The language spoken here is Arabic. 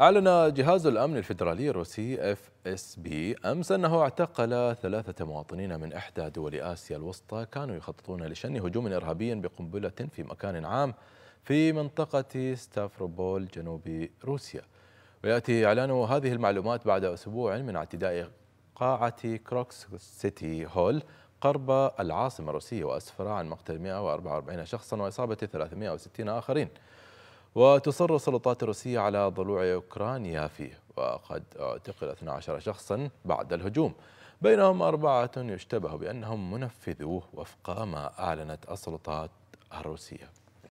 أعلن جهاز الأمن الفيدرالي الروسي اف اس بي أمس أنه اعتقل ثلاثة مواطنين من إحدى دول آسيا الوسطى كانوا يخططون لشن هجوم إرهابي بقنبلة في مكان عام في منطقة ستافروبول جنوب روسيا ويأتي إعلان هذه المعلومات بعد أسبوع من اعتداء قاعة كروكس سيتي هول قرب العاصمة الروسية وأسفر عن مقتل 144 شخصا وإصابة 360 آخرين وتصر السلطات الروسية على ضلوع أوكرانيا فيه وقد اعتقل 12 شخصا بعد الهجوم بينهم أربعة يشتبه بأنهم منفذوه وفق ما أعلنت السلطات الروسية